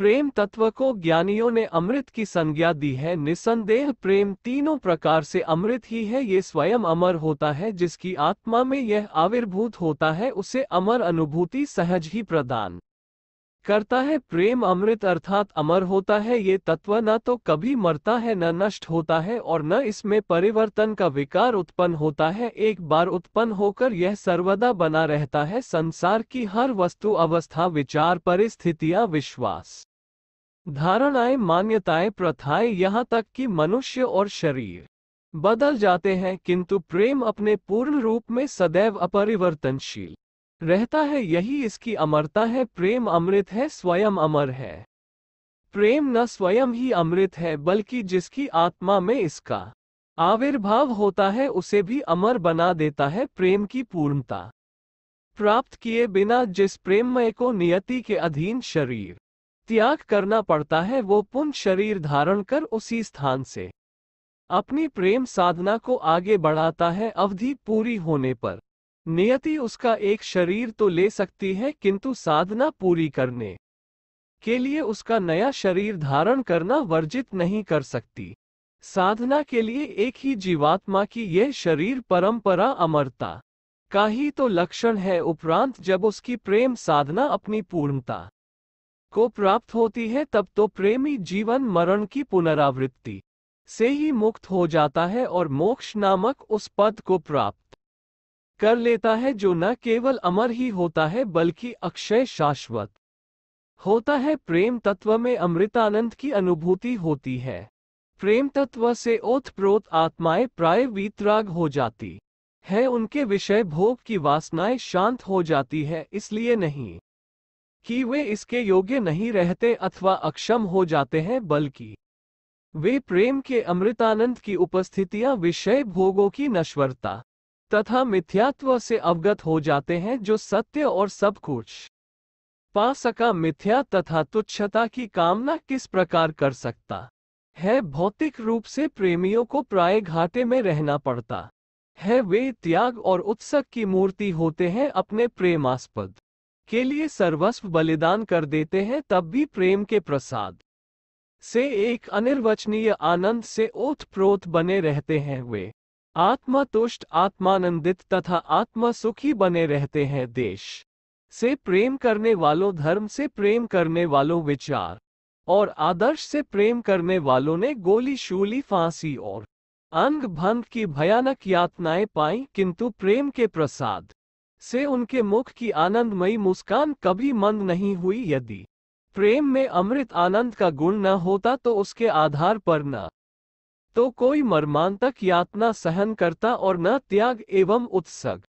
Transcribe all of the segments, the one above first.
प्रेम तत्व को ज्ञानियों ने अमृत की संज्ञा दी है निसंदेह प्रेम तीनों प्रकार से अमृत ही है ये स्वयं अमर होता है जिसकी आत्मा में यह आविर्भूत होता है उसे अमर अनुभूति सहज ही प्रदान करता है प्रेम अमृत अर्थात अमर होता है ये तत्व न तो कभी मरता है न नष्ट होता है और न इसमें परिवर्तन का विकार उत्पन्न होता है एक बार उत्पन्न होकर यह सर्वदा बना रहता है संसार की हर वस्तु अवस्था विचार परिस्थितियां विश्वास धारणाएं मान्यताएं प्रथाएं यहाँ तक कि मनुष्य और शरीर बदल जाते हैं किंतु प्रेम अपने पूर्ण रूप में सदैव अपरिवर्तनशील रहता है यही इसकी अमरता है प्रेम अमृत है स्वयं अमर है प्रेम न स्वयं ही अमृत है बल्कि जिसकी आत्मा में इसका आविर्भाव होता है उसे भी अमर बना देता है प्रेम की पूर्णता प्राप्त किए बिना जिस प्रेममय को नियति के अधीन शरीर त्याग करना पड़ता है वो पुनः शरीर धारण कर उसी स्थान से अपनी प्रेम साधना को आगे बढ़ाता है अवधि पूरी होने पर नियति उसका एक शरीर तो ले सकती है किंतु साधना पूरी करने के लिए उसका नया शरीर धारण करना वर्जित नहीं कर सकती साधना के लिए एक ही जीवात्मा की यह शरीर परंपरा अमरता का ही तो लक्षण है उपरांत जब उसकी प्रेम साधना अपनी पूर्णता को प्राप्त होती है तब तो प्रेमी जीवन मरण की पुनरावृत्ति से ही मुक्त हो जाता है और मोक्ष नामक उस पद को प्राप्त कर लेता है जो न केवल अमर ही होता है बल्कि अक्षय शाश्वत होता है प्रेम तत्व में अमृतानंद की अनुभूति होती है प्रेम तत्व से ओतप्रोत आत्माएं प्राय वीतराग हो जाती है उनके विषय भोग की वासनाएं शांत हो जाती है इसलिए नहीं कि वे इसके योग्य नहीं रहते अथवा अक्षम हो जाते हैं बल्कि वे प्रेम के अमृतानंद की उपस्थितियां विषय भोगों की नश्वरता तथा मिथ्यात्व से अवगत हो जाते हैं जो सत्य और सब कुछ पा सका मिथ्या तथा तुच्छता की कामना किस प्रकार कर सकता है भौतिक रूप से प्रेमियों को प्राय घाटे में रहना पड़ता है वे त्याग और उत्सव की मूर्ति होते हैं अपने प्रेमास्पद के लिए सर्वस्व बलिदान कर देते हैं तब भी प्रेम के प्रसाद से एक अनिर्वचनीय आनंद से ओत प्रोत बने रहते हैं वे आत्मा तुष्ट आत्मानंदित तथा आत्मा सुखी बने रहते हैं देश से प्रेम करने वालों धर्म से प्रेम करने वालों विचार और आदर्श से प्रेम करने वालों ने गोली शूली फांसी और अंग भंग की भयानक यातनाएं पाई किंतु प्रेम के प्रसाद से उनके मुख की आनंदमयी मुस्कान कभी मंद नहीं हुई यदि प्रेम में अमृत आनंद का गुण न होता तो उसके आधार पर न तो कोई मर्मांतक यातना सहन करता और न त्याग एवं उत्सग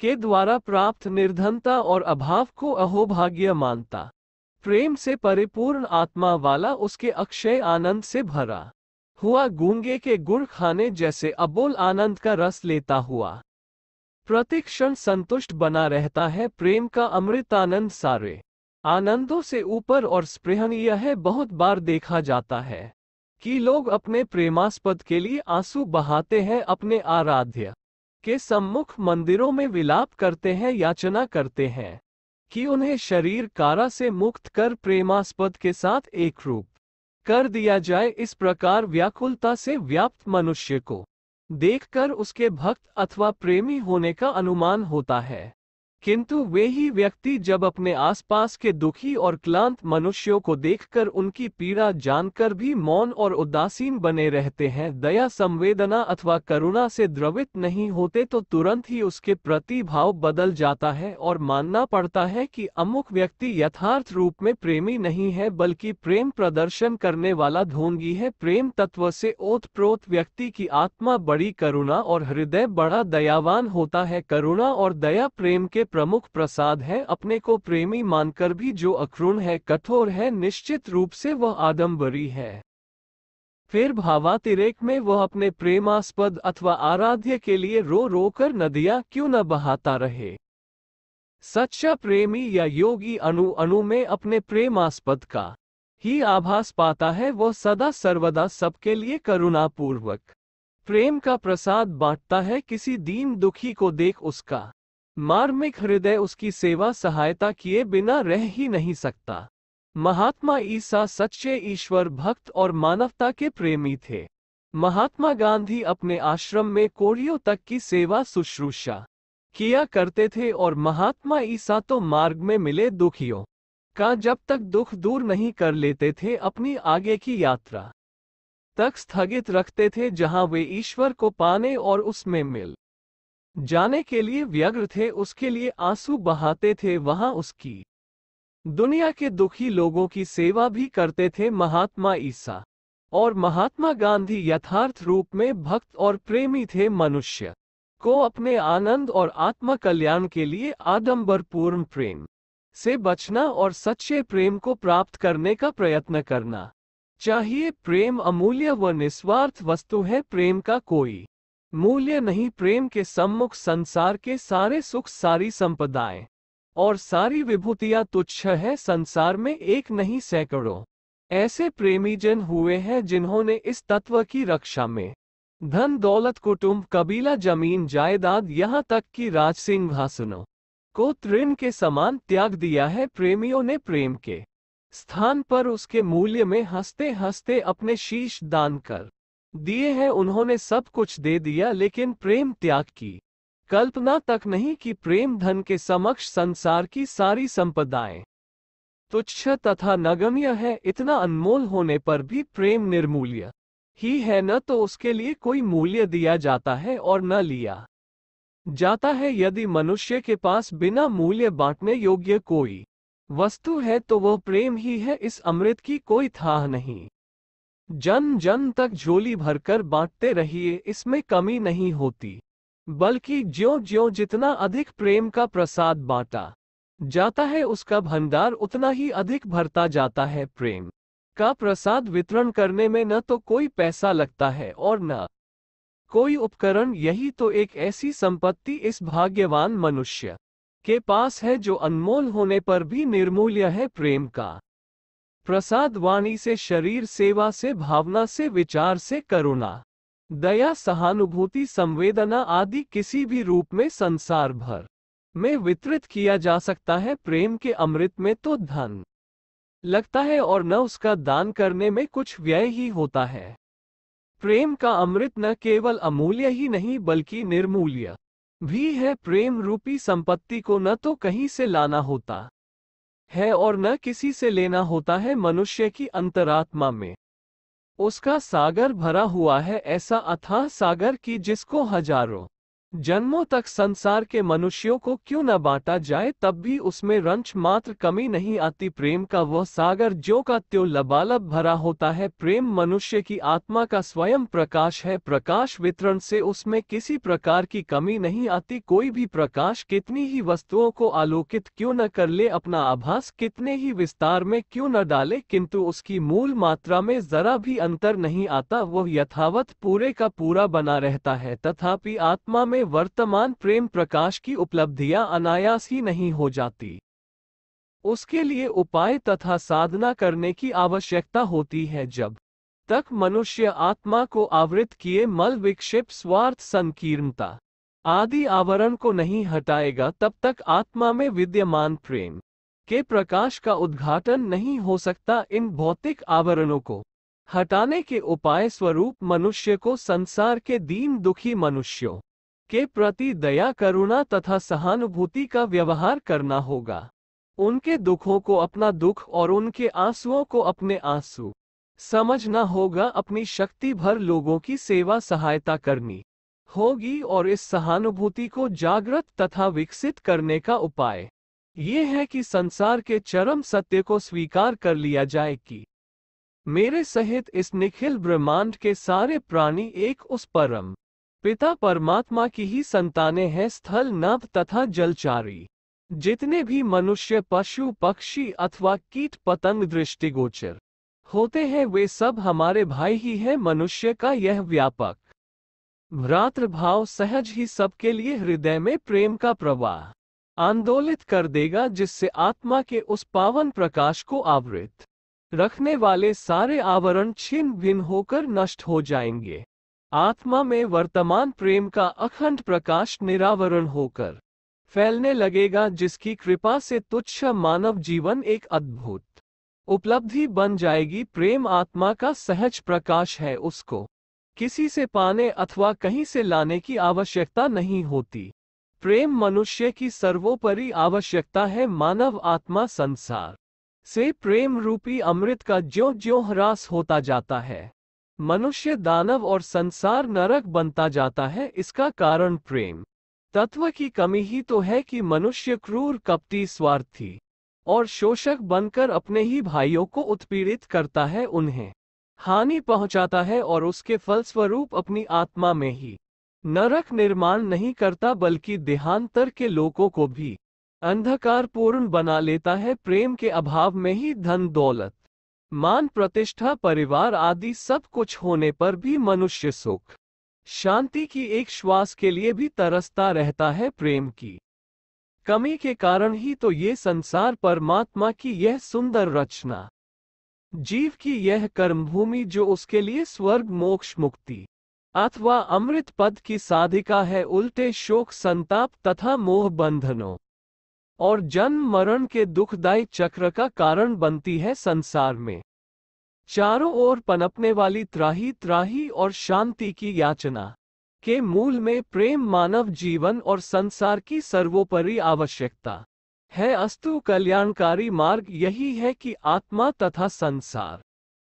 के द्वारा प्राप्त निर्धनता और अभाव को अहोभाग्य मानता प्रेम से परिपूर्ण आत्मा वाला उसके अक्षय आनंद से भरा हुआ गूंगे के गुड़ खाने जैसे अबोल आनंद का रस लेता हुआ प्रत्येक क्षण संतुष्ट बना रहता है प्रेम का अमृतानंद सारे आनंदों से ऊपर और स्पृहणीय है बहुत बार देखा जाता है कि लोग अपने प्रेमास्पद के लिए आंसू बहाते हैं अपने आराध्य के सम्मुख मंदिरों में विलाप करते हैं याचना करते हैं कि उन्हें शरीर कारा से मुक्त कर प्रेमास्पद के साथ एक रूप कर दिया जाए इस प्रकार व्याकुलता से व्याप्त मनुष्य को देखकर उसके भक्त अथवा प्रेमी होने का अनुमान होता है किंतु वे ही व्यक्ति जब अपने आसपास के दुखी और क्लांत मनुष्यों को देखकर उनकी पीड़ा जानकर भी मौन और उदासीन बने रहते हैं दया संवेदना अथवा करुणा से द्रवित नहीं होते तो तुरंत ही उसके प्रति भाव बदल जाता है और मानना पड़ता है कि अमुक व्यक्ति यथार्थ रूप में प्रेमी नहीं है बल्कि प्रेम प्रदर्शन करने वाला ढोंगी है प्रेम तत्व से ओतप्रोत व्यक्ति की आत्मा बड़ी करुणा और हृदय बड़ा दयावान होता है करुणा और दया प्रेम के प्रमुख प्रसाद है अपने को प्रेमी मानकर भी जो अक्रूण है कठोर है निश्चित रूप से वह आदम्बरी है फिर भावातिरेक में वह अपने प्रेमास्पद अथवा आराध्य के लिए रो रो कर नदियां क्यों न बहाता रहे सच्चा प्रेमी या योगी अणु अणु में अपने प्रेमास्पद का ही आभास पाता है वह सदा सर्वदा सबके लिए करुणापूर्वक प्रेम का प्रसाद बांटता है किसी दीन दुखी को देख उसका मार्मिक हृदय उसकी सेवा सहायता किए बिना रह ही नहीं सकता महात्मा ईसा सच्चे ईश्वर भक्त और मानवता के प्रेमी थे महात्मा गांधी अपने आश्रम में कोड़ियों तक की सेवा शुश्रूषा किया करते थे और महात्मा ईसा तो मार्ग में मिले दुखियों का जब तक दुख दूर नहीं कर लेते थे अपनी आगे की यात्रा तक स्थगित रखते थे जहां वे ईश्वर को पाने और उसमें मिल जाने के लिए व्यग्र थे उसके लिए आंसू बहाते थे वहां उसकी दुनिया के दुखी लोगों की सेवा भी करते थे महात्मा ईसा और महात्मा गांधी यथार्थ रूप में भक्त और प्रेमी थे मनुष्य को अपने आनंद और आत्मकल्याण के लिए आदम्बरपूर्ण प्रेम से बचना और सच्चे प्रेम को प्राप्त करने का प्रयत्न करना चाहिए प्रेम अमूल्य व निस्वार्थ वस्तु है प्रेम का कोई मूल्य नहीं प्रेम के सम्मुख संसार के सारे सुख सारी संपदाएं और सारी विभूतियां तुच्छ है संसार में एक नहीं सैकड़ों ऐसे प्रेमी जन हुए हैं जिन्होंने इस तत्व की रक्षा में धन दौलत कुटुंब कबीला जमीन जायदाद यहाँ तक कि राज भासनों को तृण के समान त्याग दिया है प्रेमियों ने प्रेम के स्थान पर उसके मूल्य में हंसते हंसते अपने शीश दान कर दिए हैं उन्होंने सब कुछ दे दिया लेकिन प्रेम त्याग की कल्पना तक नहीं कि प्रेम धन के समक्ष संसार की सारी संपदाएं तुच्छ तथा नगम्य है इतना अनमोल होने पर भी प्रेम निर्मूल्य ही है न तो उसके लिए कोई मूल्य दिया जाता है और न लिया जाता है यदि मनुष्य के पास बिना मूल्य बांटने योग्य कोई वस्तु है तो वह प्रेम ही है इस अमृत की कोई थाह नहीं जन जन तक झोली भरकर बांटते रहिए इसमें कमी नहीं होती बल्कि ज्यो ज्यो जितना अधिक प्रेम का प्रसाद बांटा जाता है उसका भंडार उतना ही अधिक भरता जाता है प्रेम का प्रसाद वितरण करने में न तो कोई पैसा लगता है और न कोई उपकरण यही तो एक ऐसी संपत्ति इस भाग्यवान मनुष्य के पास है जो अनमोल होने पर भी निर्मूल्य है प्रेम का प्रसाद वाणी से शरीर सेवा से भावना से विचार से करुणा दया सहानुभूति संवेदना आदि किसी भी रूप में संसार भर में वितरित किया जा सकता है प्रेम के अमृत में तो धन लगता है और न उसका दान करने में कुछ व्यय ही होता है प्रेम का अमृत न केवल अमूल्य ही नहीं बल्कि निर्मूल्य भी है प्रेम रूपी संपत्ति को न तो कहीं से लाना होता है और न किसी से लेना होता है मनुष्य की अंतरात्मा में उसका सागर भरा हुआ है ऐसा अथाह सागर की जिसको हजारों जन्मों तक संसार के मनुष्यों को क्यों न बांटा जाए तब भी उसमें रंच मात्र कमी नहीं आती प्रेम का वह सागर जो का त्यो लबालब भरा होता है प्रेम मनुष्य की आत्मा का स्वयं प्रकाश है प्रकाश वितरण से उसमें किसी प्रकार की कमी नहीं आती कोई भी प्रकाश कितनी ही वस्तुओं को आलोकित क्यों न कर ले अपना आभास कितने ही विस्तार में क्यों न डाले किन्तु उसकी मूल मात्रा में जरा भी अंतर नहीं आता वह यथावत पूरे का पूरा बना रहता है तथापि आत्मा में वर्तमान प्रेम प्रकाश की उपलब्धियां अनायास ही नहीं हो जाती उसके लिए उपाय तथा साधना करने की आवश्यकता होती है जब तक मनुष्य आत्मा को आवृत किए मल विक्षेप स्वार्थ संकीर्णता आदि आवरण को नहीं हटाएगा तब तक आत्मा में विद्यमान प्रेम के प्रकाश का उद्घाटन नहीं हो सकता इन भौतिक आवरणों को हटाने के उपाय स्वरूप मनुष्य को संसार के दीन दुखी मनुष्यों के प्रति दया करुणा तथा सहानुभूति का व्यवहार करना होगा उनके दुखों को अपना दुख और उनके आंसुओं को अपने आंसू समझना होगा अपनी शक्ति भर लोगों की सेवा सहायता करनी होगी और इस सहानुभूति को जागृत तथा विकसित करने का उपाय ये है कि संसार के चरम सत्य को स्वीकार कर लिया जाए कि मेरे सहित इस निखिल ब्रह्मांड के सारे प्राणी एक उस परम पिता परमात्मा की ही संतानें हैं स्थल नभ तथा जलचारी जितने भी मनुष्य पशु पक्षी अथवा कीट पतंग दृष्टिगोचर होते हैं वे सब हमारे भाई ही हैं मनुष्य का यह व्यापक भ्रातृभाव सहज ही सबके लिए हृदय में प्रेम का प्रवाह आंदोलित कर देगा जिससे आत्मा के उस पावन प्रकाश को आवृत रखने वाले सारे आवरण छिन्न भिन्न होकर नष्ट हो जाएंगे आत्मा में वर्तमान प्रेम का अखंड प्रकाश निरावरण होकर फैलने लगेगा जिसकी कृपा से तुच्छ मानव जीवन एक अद्भुत उपलब्धि बन जाएगी प्रेम आत्मा का सहज प्रकाश है उसको किसी से पाने अथवा कहीं से लाने की आवश्यकता नहीं होती प्रेम मनुष्य की सर्वोपरि आवश्यकता है मानव आत्मा संसार से प्रेम रूपी अमृत का ज्यो ज्यो ह्रास होता जाता है मनुष्य दानव और संसार नरक बनता जाता है इसका कारण प्रेम तत्व की कमी ही तो है कि मनुष्य क्रूर कपटी स्वार्थी और शोषक बनकर अपने ही भाइयों को उत्पीड़ित करता है उन्हें हानि पहुंचाता है और उसके फलस्वरूप अपनी आत्मा में ही नरक निर्माण नहीं करता बल्कि देहांतर के लोगों को भी अंधकारपूर्ण बना लेता है प्रेम के अभाव में ही धन दौलत मान प्रतिष्ठा परिवार आदि सब कुछ होने पर भी मनुष्य सुख शांति की एक श्वास के लिए भी तरसता रहता है प्रेम की कमी के कारण ही तो ये संसार परमात्मा की यह सुंदर रचना जीव की यह कर्मभूमि जो उसके लिए स्वर्ग मोक्ष मुक्ति अथवा अमृत पद की साधिका है उल्टे शोक संताप तथा मोह बंधनों और जन्म मरण के दुखदायी चक्र का कारण बनती है संसार में चारों ओर पनपने वाली त्राही त्राही और शांति की याचना के मूल में प्रेम मानव जीवन और संसार की सर्वोपरि आवश्यकता है अस्तु कल्याणकारी मार्ग यही है कि आत्मा तथा संसार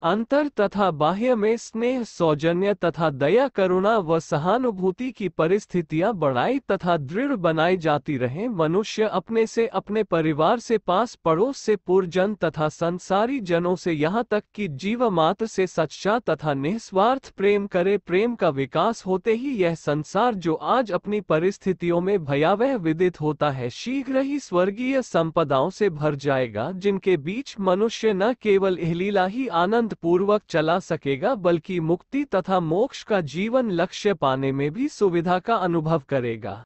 अंतर तथा बाह्य में स्नेह सौजन्य तथा दया करुणा व सहानुभूति की परिस्थितियां बढ़ाई तथा दृढ़ बनाई जाती रहे मनुष्य अपने से अपने परिवार से पास पड़ोस से पुरजन तथा संसारी जनों से यहाँ तक कि मात्र से सच्चा तथा निस्वार्थ प्रेम करे प्रेम का विकास होते ही यह संसार जो आज अपनी परिस्थितियों में भयावह विदित होता है शीघ्र ही स्वर्गीय संपदाओं से भर जाएगा जिनके बीच मनुष्य न केवल इहलीला ही आनंद आनंद पूर्वक चला सकेगा बल्कि मुक्ति तथा मोक्ष का जीवन लक्ष्य पाने में भी सुविधा का अनुभव करेगा